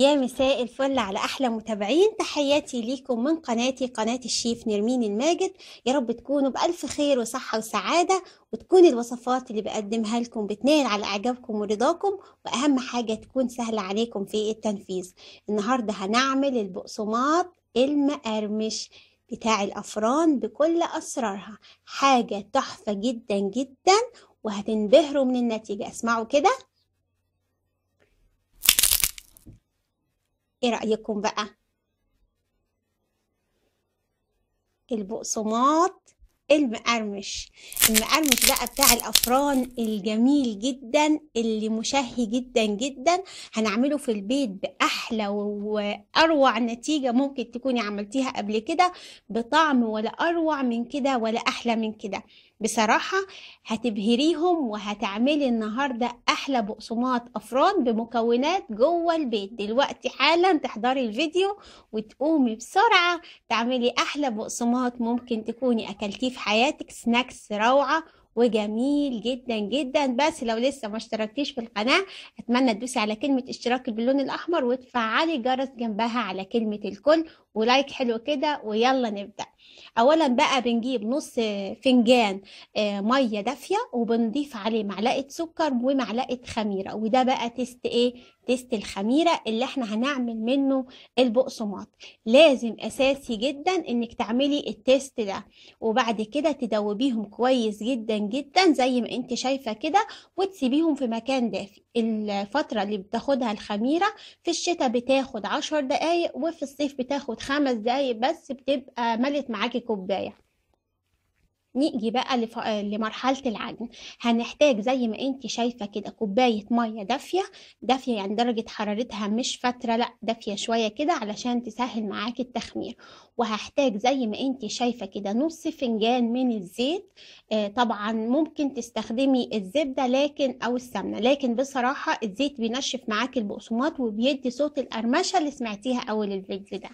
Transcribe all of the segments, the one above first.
يا مساء الفل على احلى متابعين تحياتي ليكم من قناتي قناه الشيف نرمين الماجد يا رب تكونوا بالف خير وصحه وسعاده وتكون الوصفات اللي بقدمها لكم بتنال على اعجابكم ورضاكم واهم حاجه تكون سهله عليكم في التنفيذ النهارده هنعمل البقسماط المقرمش بتاع الافران بكل اسرارها حاجه تحفه جدا جدا وهتنبهروا من النتيجه اسمعوا كده ايه رأيكم بقى البقسماط المقرمش المقرمش بقى بتاع الافران الجميل جدا اللي مشهي جدا جدا هنعمله في البيت بقى أحلى وأروع نتيجة ممكن تكوني عملتيها قبل كده بطعم ولا أروع من كده ولا أحلى من كده بصراحة هتبهريهم وهتعملي النهاردة أحلى بقسماط أفران بمكونات جوه البيت دلوقتي حالا تحضري الفيديو وتقومي بسرعة تعملي أحلى بقسماط ممكن تكوني أكلتيه في حياتك سناكس روعة وجميل جدا جدا بس لو لسه ما اشتركتيش في القناة اتمنى تدوسي على كلمة اشتراك باللون الاحمر وتفعلي جرس جنبها على كلمة الكل ولايك حلو كده ويلا نبدأ اولا بقى بنجيب نص فنجان آه، ميه دافيه وبنضيف عليه معلقه سكر ومعلقه خميره وده بقى تيست ايه تيست الخميره اللي احنا هنعمل منه البقسماط لازم اساسي جدا انك تعملي التيست ده وبعد كده تدوبيهم كويس جدا جدا زي ما انت شايفه كده وتسيبيهم في مكان دافي الفتره اللي بتاخدها الخميره في الشتاء بتاخد عشر دقايق وفي الصيف بتاخد خمس دقايق بس بتبقى ملت مع معاكي كوباية نيجي بقى لف... لمرحلة العجن هنحتاج زي ما انت شايفة كده كوباية مية دافية دافية يعني درجة حرارتها مش فترة لا دافية شوية كده علشان تسهل معاك التخمير وهحتاج زي ما انت شايفة كده نص فنجان من الزيت آه طبعا ممكن تستخدمي الزبدة لكن او السمنة لكن بصراحة الزيت بينشف معاك البقسماط وبيدي صوت القرمشة اللي سمعتيها اول الفيديو ده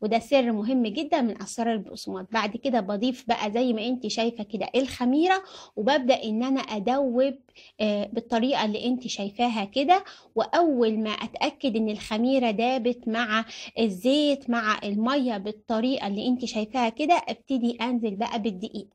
وده سر مهم جدا من اسرار البقسماط بعد كده بضيف بقى زي ما انت شايفة شايفه كده الخميره وببدا ان انا ادوب آه، بالطريقة اللي انت شايفاها كده وأول ما أتأكد إن الخميرة دابت مع الزيت مع المية بالطريقة اللي انت شايفاها كده ابتدي أنزل بقى بالدقيق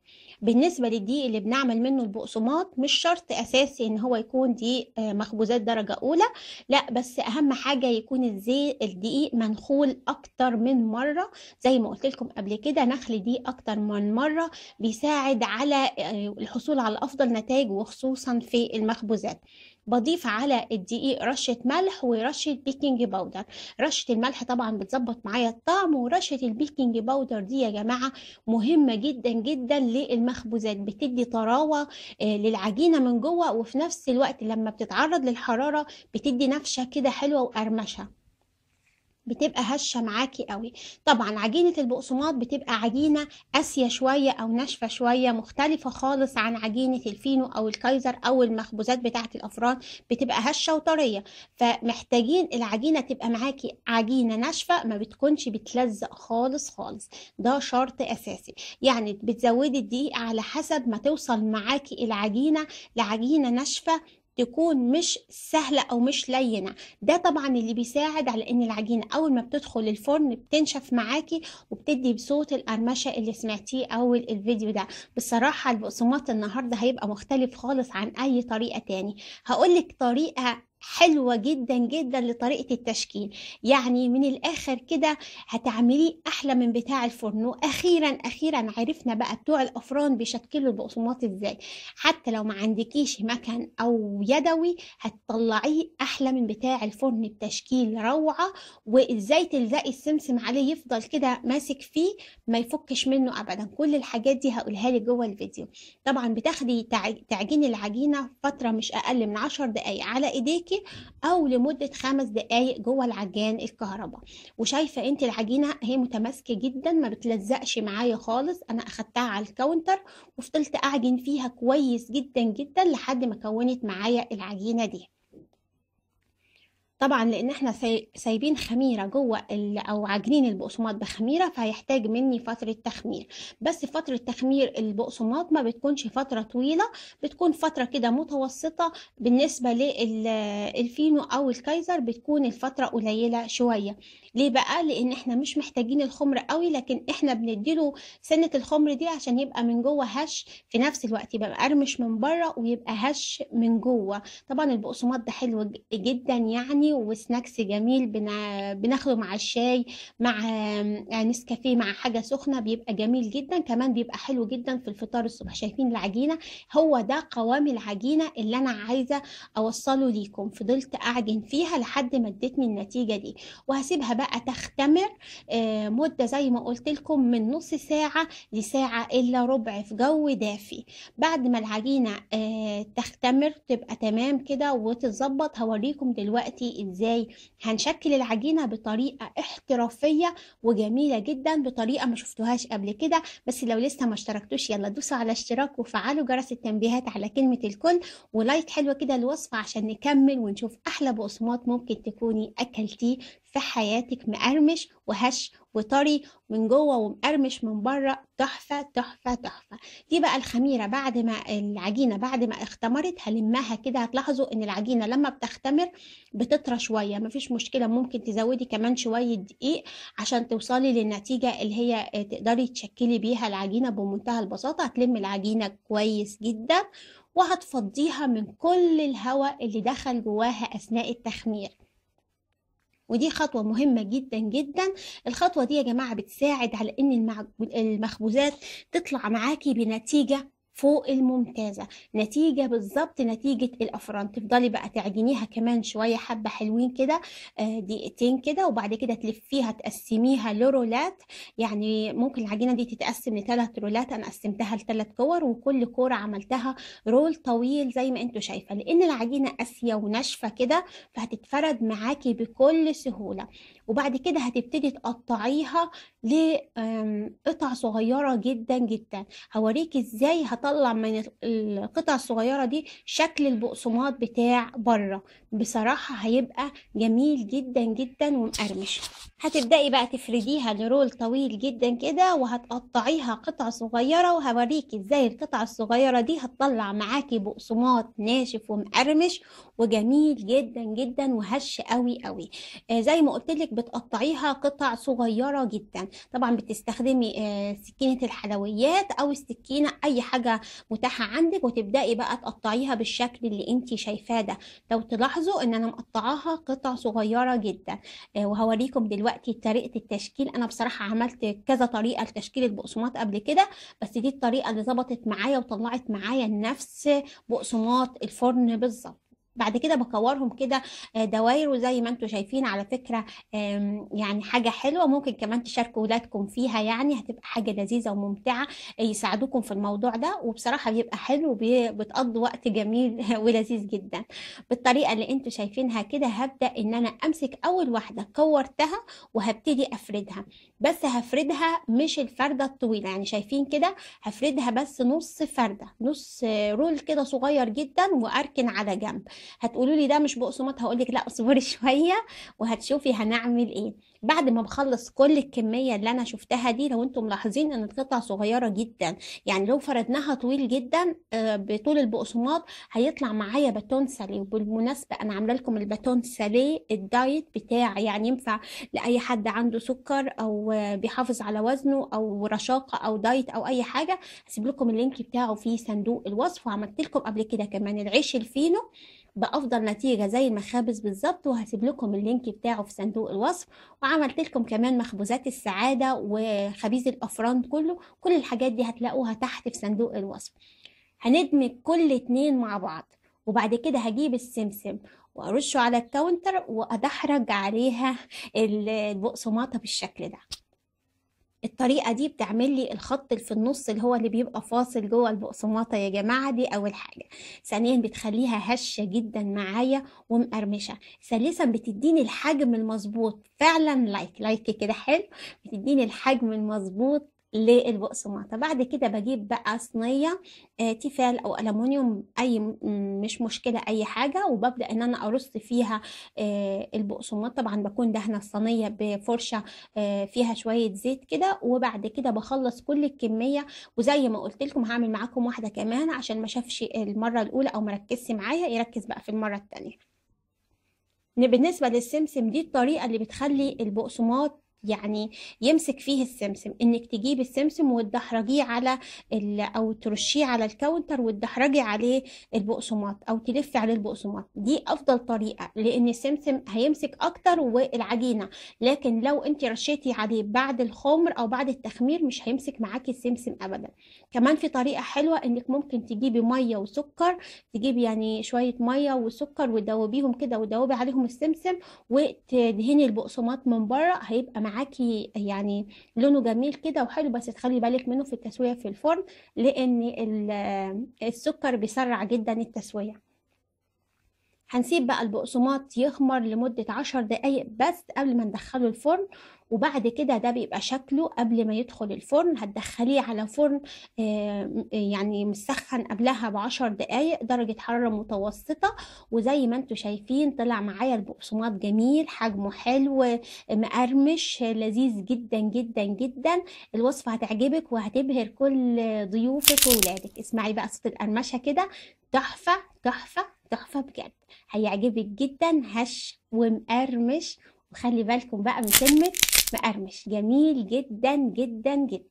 بالنسبة للدقيق اللي بنعمل منه البقسماط مش شرط أساسي إن هو يكون دي آه، مخبوزات درجة أولى لا بس أهم حاجة يكون الزيت الدقيق منخول أكتر من مرة زي ما قلت لكم قبل كده نخل دي أكتر من مرة بيساعد على آه، الحصول على أفضل نتائج وخصوصا في في المخبوزات بضيف على الدقيق رشة ملح ورشة بيكنج باودر رشة الملح طبعا بتظبط معايا الطعم ورشة البيكنج باودر دي يا جماعة مهمة جدا جدا للمخبوزات بتدي طراوة آه، للعجينة من جوه وفي نفس الوقت لما بتتعرض للحرارة بتدي نفشة كده حلوة وقرمشة بتبقى هشه معاكي قوي طبعا عجينه البقسماط بتبقى عجينه قاسيه شويه او ناشفه شويه مختلفه خالص عن عجينه الفينو او الكايزر او المخبوزات بتاعه الافران بتبقى هشه وطريه فمحتاجين العجينه تبقى معاكي عجينه ناشفه ما بتكونش بتلزق خالص خالص ده شرط اساسي يعني بتزودي الدقيق على حسب ما توصل معاكي العجينه لعجينه ناشفه تكون مش سهلة أو مش لينة ده طبعا اللي بيساعد على إن العجينة أول ما بتدخل الفرن بتنشف معاكي وبتدي بصوت القرمشة اللي سمعتيه أول الفيديو ده بصراحة البقسماط النهاردة هيبقى مختلف خالص عن أي طريقة تاني هقولك طريقة حلوة جدا جدا لطريقة التشكيل يعني من الآخر كده هتعمليه أحلى من بتاع الفرن وأخيرا أخيرا عرفنا بقى بتوع الأفران بيشكلوا البقسماط إزاي حتى لو ما عندكيش مكان أو يدوي هتطلعيه أحلى من بتاع الفرن بتشكيل روعة وإزاي تلزقي السمسم عليه يفضل كده ماسك فيه ما يفكش منه أبدا كل الحاجات دي هقولها لك جوه الفيديو طبعا بتاخدي تعجين العجينة فترة مش أقل من عشر دقايق على إيديكي معاكي او لمده خمس دقائق جوه العجان الكهرباء وشايفه انت العجينه هي متماسكه جدا ما بتلزقش معايا خالص انا اخدتها على الكاونتر وفضلت اعجن فيها كويس جدا جدا لحد ما كونت معايا العجينه دي طبعا لان احنا سايبين خميره جوه او عاجنين البقسماط بخميره فهيحتاج مني فتره تخمير بس فتره تخمير البقسماط ما بتكونش فتره طويله بتكون فتره كده متوسطه بالنسبه للفينو او الكايزر بتكون الفتره قليله شويه ليه بقى لان احنا مش محتاجين الخمر قوي لكن احنا بنديله سنه الخمر دي عشان يبقى من جوه هش في نفس الوقت يبقى مقرمش من بره ويبقى هش من جوه طبعا البقسماط ده حلو جدا يعني وسناكس جميل بنا... بناخده مع الشاي مع آه، نسكافيه مع حاجه سخنه بيبقى جميل جدا كمان بيبقى حلو جدا في الفطار الصبح شايفين العجينه هو ده قوام العجينه اللي انا عايزه اوصله ليكم فضلت اعجن فيها لحد ما ادتني النتيجه دي وهسيبها بقى تختمر آه، مده زي ما قلت لكم من نص ساعه لساعه الا ربع في جو دافي بعد ما العجينه آه، تختمر تبقى تمام كده وتتظبط هوريكم دلوقتي ازاي هنشكل العجينه بطريقه احترافيه وجميله جدا بطريقه ما شفتوهاش قبل كده بس لو لسه ما اشتركتوش يلا دوسوا على اشتراك وفعلوا جرس التنبيهات على كلمه الكل ولايك حلو كده الوصفه عشان نكمل ونشوف احلى بقسماط ممكن تكوني اكلتيه في حياتك مقرمش وهش وطري من جوه ومقرمش من بره تحفه تحفه تحفه دي بقى الخميره بعد ما العجينه بعد ما اختمرت هلمها كده هتلاحظوا ان العجينه لما بتختمر بتطرى شويه مفيش مشكله ممكن تزودي كمان شويه دقيق عشان توصلي للنتيجه اللي هي تقدري تشكلي بيها العجينه بمنتهى البساطه هتلم العجينه كويس جدا وهتفضيها من كل الهواء اللي دخل جواها اثناء التخمير ودي خطوة مهمة جدا جدا الخطوة دي يا جماعة بتساعد على ان المخبوزات تطلع معاكي بنتيجة فوق الممتازة نتيجة بالظبط نتيجة الأفران تفضلي بقى تعجنيها كمان شوية حبة حلوين كده آه، دقيقتين كده وبعد كده تلفيها تقسميها لرولات يعني ممكن العجينة دي تتقسم لثلاث رولات أنا قسمتها لثلاث كور وكل كورة عملتها رول طويل زي ما انتوا شايفة لأن العجينة قاسية وناشفة كده فهتتفرد معاكي بكل سهولة وبعد كده هتبتدي تقطعيها لقطع صغيرة جدا جدا هوريك ازاي هطلع من القطع الصغيرة دي شكل البقسماط بتاع بره بصراحة هيبقى جميل جدا جدا ومقرمش هتبدأي بقى تفرديها لرول طويل جدا كده وهتقطعيها قطع صغيرة وهوريك ازاي القطع الصغيرة دي هتطلع معاكي بقسماط ناشف ومقرمش وجميل جدا جدا وهش قوي قوي آه، زي ما قلت لك بتقطعيها قطع صغيره جدا طبعا بتستخدمي آه، سكينه الحلويات او السكينه اي حاجه متاحه عندك وتبداي بقى تقطعيها بالشكل اللي انت شايفاه ده لو تلاحظوا ان انا مقطعاها قطع صغيره جدا آه، وهوريكم دلوقتي طريقه التشكيل انا بصراحه عملت كذا طريقه لتشكيل البقسماط قبل كده بس دي الطريقه اللي ظبطت معايا وطلعت معايا نفس بقسماط الفرن بالظبط بعد كده بكورهم كده آه، دواير وزي ما انتم شايفين على فكرة يعني حاجة حلوة ممكن كمان تشاركوا ولادكم فيها يعني هتبقى حاجة لذيذة وممتعة آه، يساعدوكم في الموضوع ده وبصراحة بيبقى حلو وبتقضوا وقت جميل ولذيذ جدا بالطريقة اللي انتم شايفينها كده هبدأ ان انا امسك اول واحدة كورتها وهبتدي افردها بس هفردها مش الفردة الطويلة يعني شايفين كده هفردها بس نص فردة نص رول كده صغير جدا واركن على جنب هتقولوا لي ده مش بقصمات هقول لك لا اصبري شويه وهتشوفي هنعمل ايه بعد ما بخلص كل الكمية اللي أنا شفتها دي لو أنتم ملاحظين إن القطع صغيرة جدا يعني لو فردناها طويل جدا آه، بطول البقسماط هيطلع معايا باتون ساليه وبالمناسبة أنا عاملة لكم الباتون ساليه الدايت بتاع يعني ينفع لأي حد عنده سكر أو بيحافظ على وزنه أو رشاقة أو دايت أو أي حاجة هسيب لكم اللينك بتاعه في صندوق الوصف وعملت لكم قبل كده كمان العيش الفينو بأفضل نتيجة زي المخابز بالظبط وهسيب لكم اللينك بتاعه في صندوق الوصف وعم عملت لكم كمان مخبوزات السعادة وخبيز الأفران كله كل الحاجات دي هتلاقوها تحت في صندوق الوصف هندمج كل اتنين مع بعض وبعد كده هجيب السمسم وارشه على الكاونتر وادحرج عليها البقسماطه بالشكل ده الطريقه دي بتعمل لي الخط اللي في النص اللي هو اللي بيبقى فاصل جوه البقسماطه يا جماعه دي اول حاجه ثانيا بتخليها هشه جدا معايا ومقرمشه ثالثا بتديني الحجم المظبوط فعلا لايك لايك كده حلو بتديني الحجم المظبوط للبقسماطة بعد كده بجيب بقى صينية آه، تيفال أو ألمونيوم أي مش مشكلة أي حاجة وببدأ إن أنا أرص فيها آه، البقسماط طبعا بكون دهنة الصينية بفرشة آه، فيها شوية زيت كده وبعد كده بخلص كل الكمية وزي ما قلت لكم هعمل معاكم واحدة كمان عشان ما شافش المرة الأولى أو مركزش معايا يركز بقى في المرة التانية بالنسبة للسمسم دي الطريقة اللي بتخلي البقسماط يعني يمسك فيه السمسم انك تجيب السمسم وتدحرجيه على او ترشيه على الكاونتر وتدحرجي عليه البقسماط او تلفي عليه البقسماط دي افضل طريقه لان السمسم هيمسك اكتر والعجينه لكن لو انت رشيتي عليه بعد الخمر او بعد التخمير مش هيمسك معاكي السمسم ابدا كمان في طريقه حلوه انك ممكن تجيبي ميه وسكر تجيبي يعني شويه ميه وسكر وتدوبيهم كده وتدوبي عليهم السمسم وتدهني البقسماط من بره هيبقى معاكي معاكي يعني لونه جميل كده وحلو بس تخلي بالك منه في التسوية في الفرن لأن السكر بيسرع جدا التسوية هنسيب بقى البقسماط يخمر لمدة عشر دقايق بس قبل ما ندخله الفرن وبعد كده ده بيبقى شكله قبل ما يدخل الفرن هتدخليه على فرن آه، يعني مسخن قبلها بعشر دقايق درجة حرارة متوسطة وزي ما انتم شايفين طلع معايا البقسماط جميل حجمه حلو مقرمش لذيذ جدا جدا جدا الوصفة هتعجبك وهتبهر كل ضيوفك وولادك اسمعي بقى صوت القرمشة كده تحفة تحفة تحفة بجد هيعجبك جدا هش ومقرمش وخلي بالكم بقى من كلمة مقرمش جميل جدا جدا جدا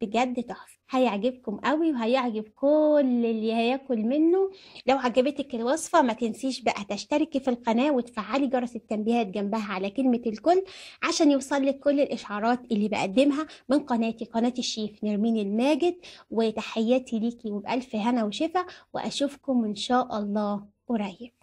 بجد تحفة هيعجبكم قوي وهيعجب كل اللي هياكل منه لو عجبتك الوصفة ما تنسيش بقى تشتركي في القناة وتفعلي جرس التنبيهات جنبها على كلمة الكل عشان يوصلك كل الإشعارات اللي بقدمها من قناتي قناة الشيف نرمين الماجد وتحياتي ليكي وبألف هنا وشفا وأشوفكم إن شاء الله قريب